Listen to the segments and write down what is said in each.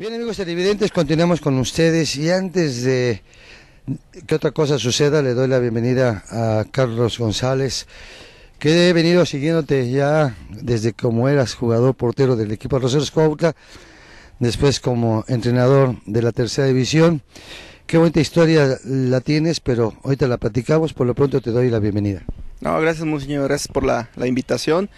Bien amigos televidentes, continuamos con ustedes y antes de que otra cosa suceda, le doy la bienvenida a Carlos González, que he venido siguiéndote ya desde como eras jugador portero del equipo Roseros Cuautla, después como entrenador de la tercera división. Qué bonita historia la tienes, pero ahorita la platicamos, por lo pronto te doy la bienvenida. No, gracias señor, gracias por la, invitación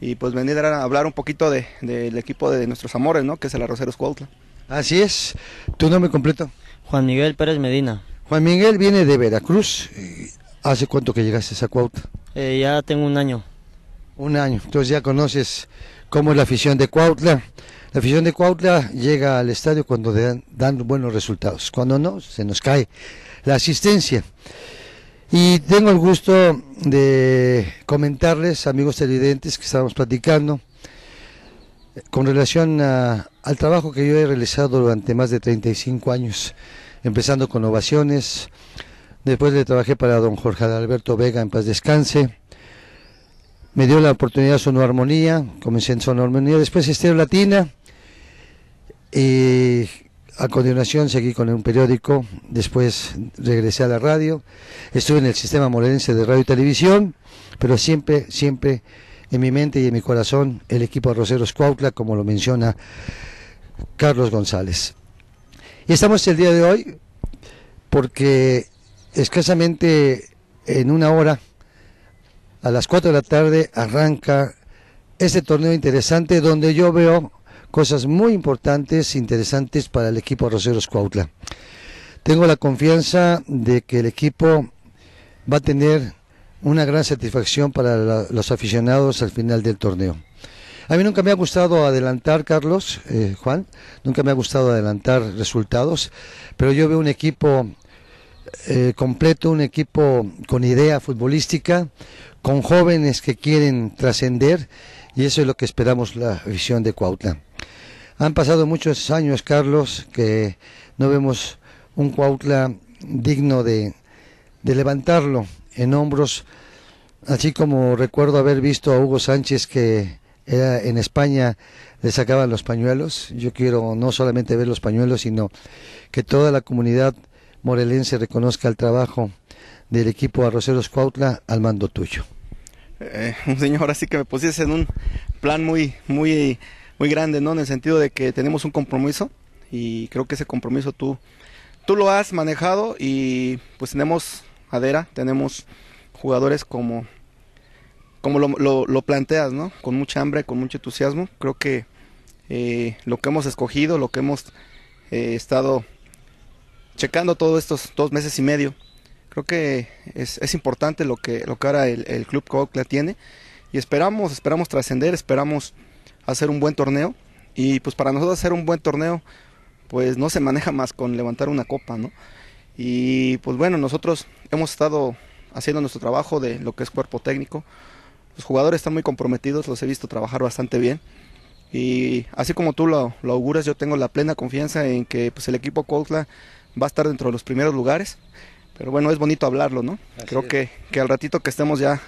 y pues venir a hablar un poquito del de, equipo de nuestros amores, ¿no? Que es el Arroceros Cuautla. Así es. ¿Tu nombre completo? Juan Miguel Pérez Medina. Juan Miguel viene de Veracruz. Eh, ¿Hace cuánto que llegaste a Cuautla? Eh, ya tengo un año. Un año. Entonces ya conoces cómo es la afición de Cuautla. La afición de Cuautla llega al estadio cuando dan, dan buenos resultados. Cuando no, se nos cae la asistencia. Y tengo el gusto de comentarles, amigos televidentes, que estábamos platicando, con relación al trabajo que yo he realizado durante más de 35 años, empezando con ovaciones, después le trabajé para don Jorge Alberto Vega en paz descanse, me dio la oportunidad Sono Armonía, comencé en Sono Armonía, después Estéreo Latina y a continuación seguí con un periódico, después regresé a la radio, estuve en el sistema morelense de radio y televisión, pero siempre, siempre en mi mente y en mi corazón el equipo Roseros Cuautla, como lo menciona Carlos González. Y estamos el día de hoy porque escasamente en una hora, a las 4 de la tarde, arranca este torneo interesante donde yo veo cosas muy importantes, interesantes para el equipo Roseros Cuautla. Tengo la confianza de que el equipo va a tener una gran satisfacción para los aficionados al final del torneo. A mí nunca me ha gustado adelantar, Carlos, eh, Juan, nunca me ha gustado adelantar resultados, pero yo veo un equipo eh, completo, un equipo con idea futbolística, con jóvenes que quieren trascender y eso es lo que esperamos la visión de Cuautla. Han pasado muchos años, Carlos, que no vemos un Cuautla digno de, de levantarlo, en hombros, así como recuerdo haber visto a Hugo Sánchez que era en España le sacaban los pañuelos. Yo quiero no solamente ver los pañuelos, sino que toda la comunidad morelense reconozca el trabajo del equipo Arroceros Cuautla al mando tuyo. Eh, un señor, así que me pusiese en un plan muy, muy, muy grande, ¿no? En el sentido de que tenemos un compromiso y creo que ese compromiso tú, tú lo has manejado y pues tenemos Adera, tenemos jugadores como, como lo, planteas, ¿no? Con mucha hambre, con mucho entusiasmo. Creo que eh, lo que hemos escogido, lo que hemos eh, estado checando todos estos dos meses y medio, creo que es, importante lo que, lo que ahora el, club la tiene y esperamos, esperamos trascender, esperamos hacer un buen torneo y pues para nosotros hacer un buen torneo pues no se maneja más con levantar una copa, ¿no? Y pues bueno, nosotros hemos estado haciendo nuestro trabajo de lo que es cuerpo técnico. Los jugadores están muy comprometidos, los he visto trabajar bastante bien. Y así como tú lo, auguras, yo tengo la plena confianza en que pues, el equipo coachla va a estar dentro de los primeros lugares. Pero bueno, es bonito hablarlo, ¿no? Creo que, que al ratito que estemos ya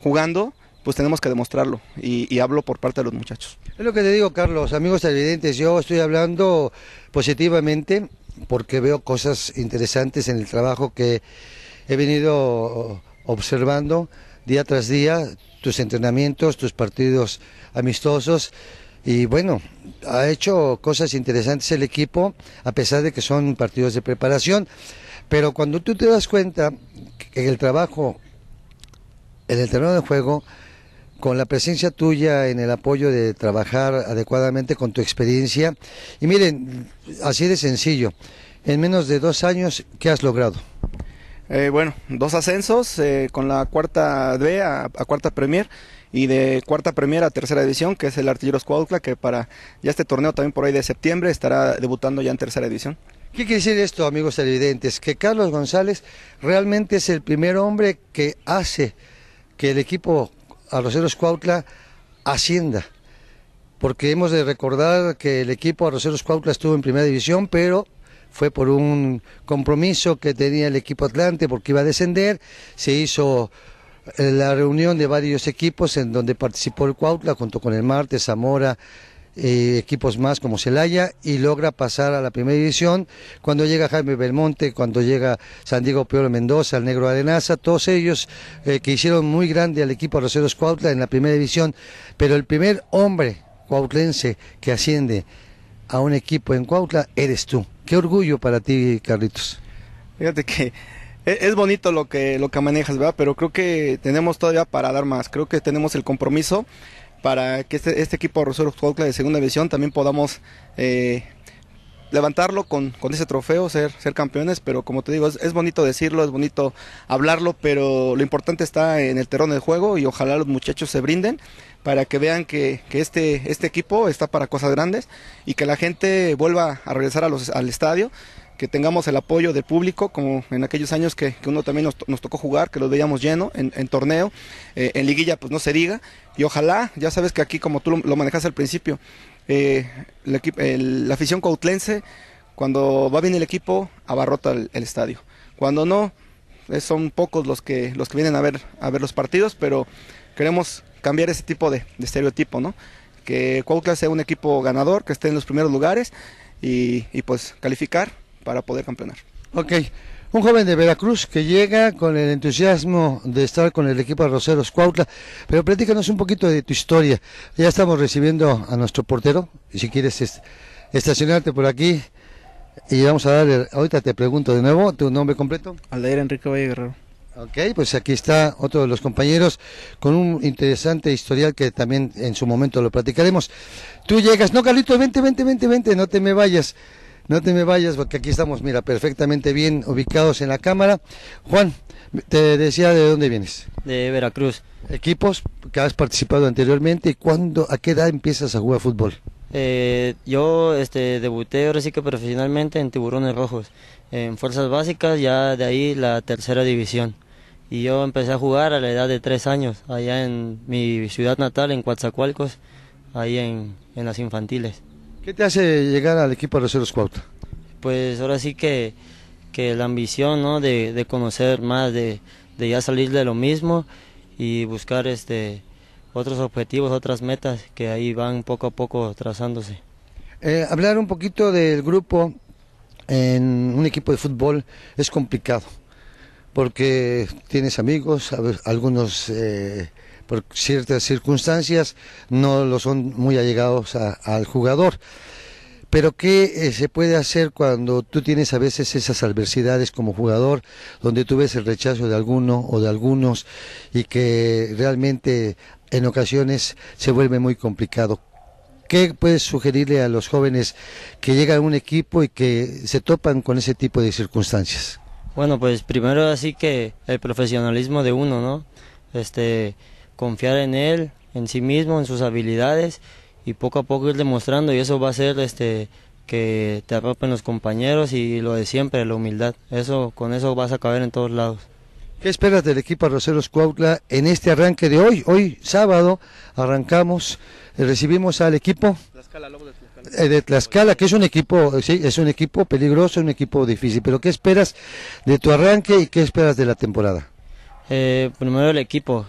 jugando, pues tenemos que demostrarlo. Y, y, hablo por parte de los muchachos. Es lo que te digo, Carlos, amigos televidentes, yo estoy hablando positivamente porque veo cosas interesantes en el trabajo que he venido observando día tras día, tus entrenamientos, tus partidos amistosos. Y bueno, ha hecho cosas interesantes el equipo, a pesar de que son partidos de preparación. Pero cuando tú te das cuenta que el trabajo en el terreno de juego, con la presencia tuya, en el apoyo de trabajar adecuadamente con tu experiencia, y miren, así de sencillo, en menos de dos años, ¿qué has logrado? Eh, bueno, dos ascensos eh, con la cuarta B a, cuarta Premier y de cuarta Premier a tercera división, que es el Artilleros Cuautla, que para ya este torneo también por ahí de septiembre estará debutando ya en tercera división. ¿Qué quiere decir esto, amigos televidentes? Que Carlos González realmente es el primer hombre que hace que el equipo Arroceros Cuautla ascienda. Porque hemos de recordar que el equipo Arroceros Cuautla estuvo en primera división, pero fue por un compromiso que tenía el equipo Atlante porque iba a descender, se hizo eh, la reunión de varios equipos en donde participó el Cuautla junto con el Marte, Zamora, equipos más como Celaya y logra pasar a la primera división. Cuando llega Jaime Belmonte, cuando llega San Diego Peor Mendoza, el Negro Arenaza, todos ellos eh, que hicieron muy grande al equipo Roseros Cuautla en la primera división. Pero el primer hombre cuautlense que asciende a un equipo en Cuautla eres tú. Qué orgullo para ti, Carlitos. Fíjate que e, es bonito lo que, lo que manejas, ¿verdad? Pero creo que tenemos todavía para dar más. Creo que tenemos el compromiso para que este, este equipo de Rosario de Segunda División también podamos eh, levantarlo con, con, ese trofeo, ser, ser campeones, pero como te digo, es, bonito decirlo, es bonito hablarlo, pero lo importante está en el terreno del juego y ojalá los muchachos se brinden para que vean que, que este, este equipo está para cosas grandes y que la gente vuelva a regresar a los, al estadio que tengamos el apoyo del público, como en aquellos años que, que uno también nos, nos, tocó jugar, que los veíamos lleno en, torneo, eh, en liguilla pues no se diga, y ojalá, ya sabes que aquí como tú lo, manejaste al principio, eh, el, la afición cautlense, cuando va bien el equipo, abarrota el, el, estadio, cuando no, eh, son pocos los que, los que vienen a ver, a ver los partidos, pero queremos cambiar ese tipo de, estereotipo, ¿no? Que Cuautla sea un equipo ganador, que esté en los primeros lugares y, pues calificar para poder campeonar. Ok, un joven de Veracruz que llega con el entusiasmo de estar con el equipo de Roseros Cuautla. Pero platícanos un poquito de tu historia. Ya estamos recibiendo a nuestro portero. Y si quieres estacionarte por aquí y vamos a darle, ahorita te pregunto de nuevo, tu nombre completo. Aldair Enrique Valle Guerrero. Ok, pues aquí está otro de los compañeros con un interesante historial que también en su momento lo platicaremos. Tú llegas, no, Carlito, vente, vente, vente, vente, no te me vayas, no te me vayas, porque aquí estamos, mira, perfectamente bien ubicados en la cámara. Juan, te decía de dónde vienes. De Veracruz. Equipos que has participado anteriormente y cuándo, a qué edad empiezas a jugar fútbol. Eh, yo este, debuté ahora sí que profesionalmente en Tiburones Rojos, en Fuerzas Básicas, ya de ahí la tercera división. Y yo empecé a jugar a la edad de tres años, allá en mi ciudad natal, en Coatzacoalcos, ahí en, las infantiles. ¿Qué te hace llegar al equipo de los Cuautla? Pues ahora sí que, la ambición ¿no? de, conocer más, de, ya salir de lo mismo y buscar este otros objetivos, otras metas que ahí van poco a poco trazándose. Eh, hablar un poquito del grupo en un equipo de fútbol es complicado porque tienes amigos, algunos eh, por ciertas circunstancias no lo son muy allegados al jugador. Pero ¿qué eh, se puede hacer cuando tú tienes a veces esas adversidades como jugador, donde tú ves el rechazo de alguno o de algunos y que realmente en ocasiones se vuelve muy complicado? ¿Qué puedes sugerirle a los jóvenes que llegan a un equipo y que se topan con ese tipo de circunstancias? Bueno, pues primero así que el profesionalismo de uno, ¿no? Este, confiar en él, en sí mismo, en sus habilidades y poco a poco ir demostrando y eso va a ser este que te arropen los compañeros y lo de siempre, la humildad. Eso con eso vas a caber en todos lados. ¿Qué esperas del equipo Roseros Cuautla en este arranque de hoy? Hoy sábado arrancamos, eh, recibimos al equipo de eh, de Tlaxcala, que es un equipo, eh, sí, es un equipo peligroso, un equipo difícil, pero ¿qué esperas de tu arranque y qué esperas de la temporada? Eh, primero el equipo,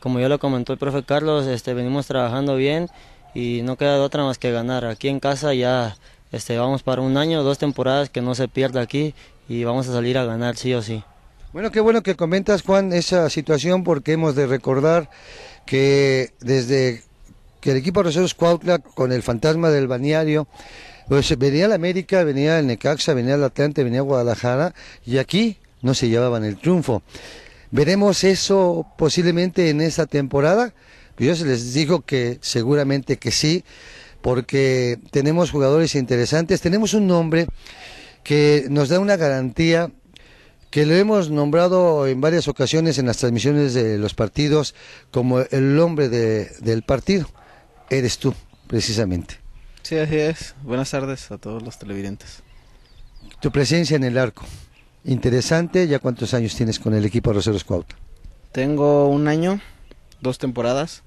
como ya lo comentó el profe Carlos, este, venimos trabajando bien y no queda otra más que ganar. Aquí en casa ya este, vamos para un año, dos temporadas que no se pierda aquí y vamos a salir a ganar sí o sí. Bueno, qué bueno que comentas, Juan, esa situación porque hemos de recordar que desde el equipo Rosario Cuautla con el fantasma del Baniario, pues venía la América, venía el Necaxa, venía el Atlante, venía Guadalajara y aquí no se llevaban el triunfo. Veremos eso posiblemente en esta temporada. Yo les digo que seguramente que sí, porque tenemos jugadores interesantes, tenemos un nombre que nos da una garantía que lo hemos nombrado en varias ocasiones en las transmisiones de los partidos como el hombre del partido eres tú, precisamente. Sí, así es. Buenas tardes a todos los televidentes. Tu presencia en el arco, interesante. ¿Ya cuántos años tienes con el equipo Roseros Cuautla? Tengo un año, dos temporadas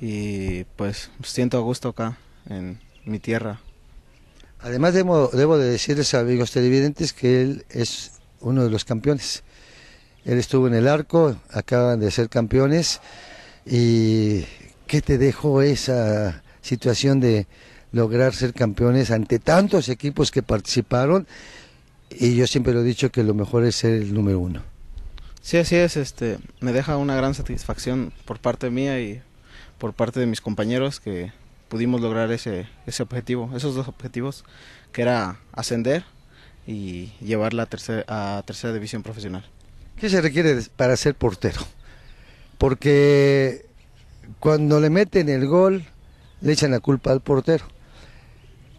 y pues siento gusto acá en mi tierra. Además debo, debo de decirles a amigos televidentes que él es uno de los campeones. Él estuvo en el arco, acaban de ser campeones y ¿Qué te dejó esa situación de lograr ser campeones ante tantos equipos que participaron? Y yo siempre lo he dicho que lo mejor es ser el número uno. Sí, así es. Este, me deja una gran satisfacción por parte mía y por parte de mis compañeros que pudimos lograr ese, objetivo, esos dos objetivos, que era ascender y llevarla a, tercera a tercera división profesional. ¿Qué se requiere para ser portero? Porque cuando le meten el gol, le echan la culpa al portero.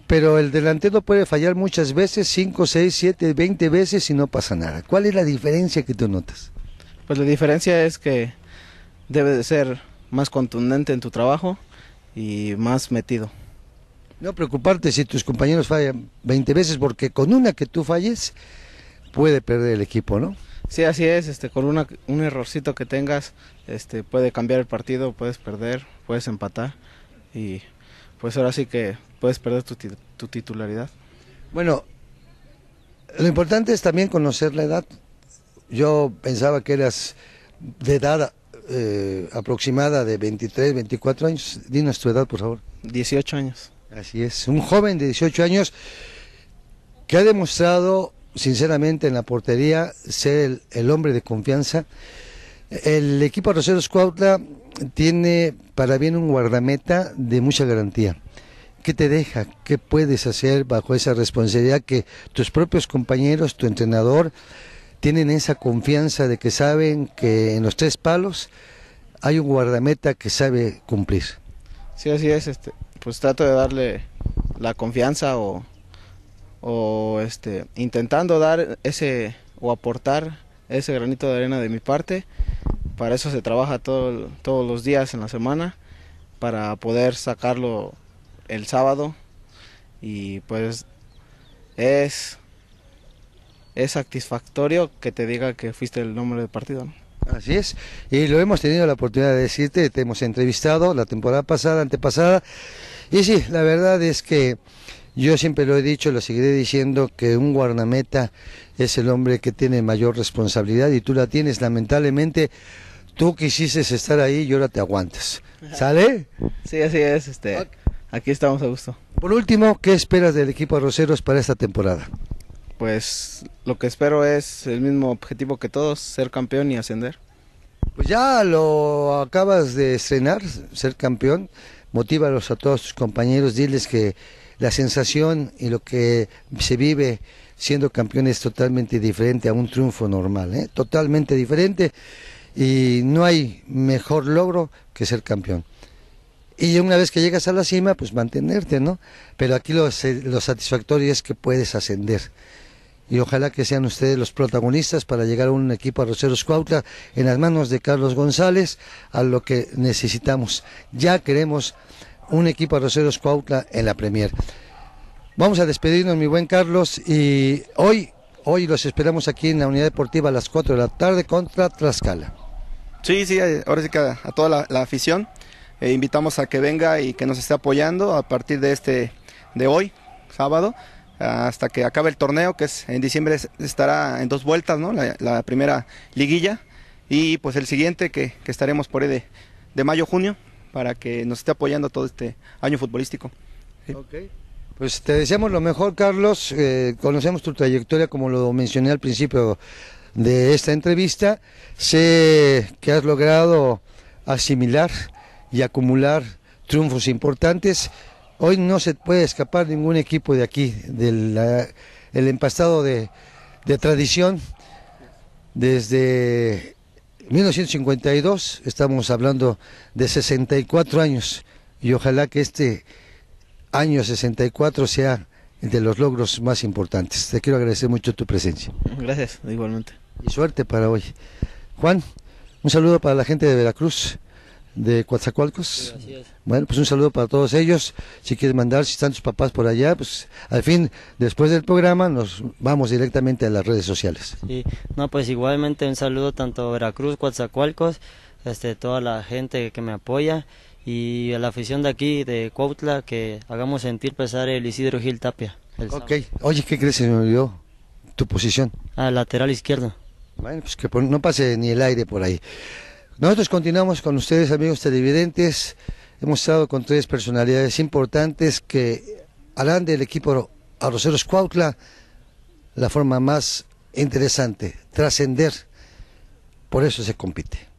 Pero el delantero puede fallar muchas veces, 5, 6, 7, 20 veces y no pasa nada. ¿Cuál es la diferencia que tú notas? Pues la diferencia es que debe de ser más contundente en tu trabajo y más metido. No preocuparte si tus compañeros fallan 20 veces, porque con una que tú falles, puede perder el equipo, ¿no? Sí, así es, este, con un errorcito que tengas, este, puede cambiar el partido, puedes perder, puedes empatar y pues ahora sí que puedes perder tu, tu titularidad. Bueno, lo importante es también conocer la edad. Yo pensaba que eras de edad eh, aproximada de 23, 24 años. Dinos tu edad, por favor. 18 años. Así es, un joven de 18 años que ha demostrado sinceramente en la portería, ser el, hombre de confianza. El equipo Roseros Cuautla tiene para bien un guardameta de mucha garantía. ¿Qué te deja? ¿Qué puedes hacer bajo esa responsabilidad que tus propios compañeros, tu entrenador, tienen esa confianza de que saben que en los tres palos hay un guardameta que sabe cumplir? Sí, así es. Este, pues trato de darle la confianza o o este, intentando dar ese o aportar ese granito de arena de mi parte. Para eso se trabaja todos los días en la semana, para poder sacarlo el sábado. Y pues es, es satisfactorio que te diga que fuiste el nombre del partido. Así es, y lo hemos tenido la oportunidad de decirte, te hemos entrevistado la temporada pasada, antepasada, y sí, la verdad es que yo siempre lo he dicho, lo seguiré diciendo, que un guarnameta es el hombre que tiene mayor responsabilidad y tú la tienes. Lamentablemente, tú quisiste estar ahí y ahora te aguantas. ¿Sale? Sí, así es. Este, aquí estamos a gusto. Por último, ¿qué esperas del equipo roseros para esta temporada? Pues lo que espero es el mismo objetivo que todos, ser campeón y ascender. Pues ya lo acabas de estrenar, ser campeón. Motívalos a todos tus compañeros, diles que la sensación y lo que se vive siendo campeón es totalmente diferente a un triunfo normal, ¿eh? totalmente diferente y no hay mejor logro que ser campeón. Y una vez que llegas a la cima, pues mantenerte, ¿no? Pero aquí lo, lo satisfactorio es que puedes ascender. Y ojalá que sean ustedes los protagonistas para llegar a un equipo a Roseros Cuautla en las manos de Carlos González, a lo que necesitamos. Ya queremos un equipo Roseros Cuautla en la Premier. Vamos a despedirnos, mi buen Carlos, y hoy, hoy los esperamos aquí en la Unidad Deportiva a las 4 de la tarde contra Tlaxcala. Sí, sí, eh, ahora sí que a, toda la, afición eh, invitamos a que venga y que nos esté apoyando a partir de este, de hoy, sábado, hasta que acabe el torneo, que es en diciembre estará en dos vueltas, ¿no? La, primera liguilla y pues el siguiente que, estaremos por ahí de mayo, junio para que nos esté apoyando todo este año futbolístico. Pues te deseamos lo mejor, Carlos. Eh, conocemos tu trayectoria, como lo mencioné al principio de esta entrevista. Sé que has logrado asimilar y acumular triunfos importantes. Hoy no se puede escapar ningún equipo de aquí, del el empastado de, de tradición, desde 1952, estamos hablando de 64 años y ojalá que este año 64 sea de los logros más importantes. Te quiero agradecer mucho tu presencia. Gracias, igualmente. Y suerte para hoy. Juan, un saludo para la gente de Veracruz de Coatzacoalcos. Bueno, pues un saludo para todos ellos. Si quieres mandar, si están tus papás por allá, pues al fin, después del programa, nos vamos directamente a las redes sociales. Sí, no, pues igualmente un saludo tanto a Veracruz, Coatzacoalcos, este, toda la gente que me apoya y a la afición de aquí, de Cuautla, que hagamos sentir pesar el Isidro Gil Tapia. ok, oye, ¿qué crees? Se me olvidó tu posición. A ah, lateral izquierdo. Bueno, pues que no pase ni el aire por ahí. Nosotros continuamos con ustedes, amigos televidentes. Hemos estado con tres personalidades importantes que harán del equipo Arroceros Cuautla la forma más interesante, trascender. Por eso se compite.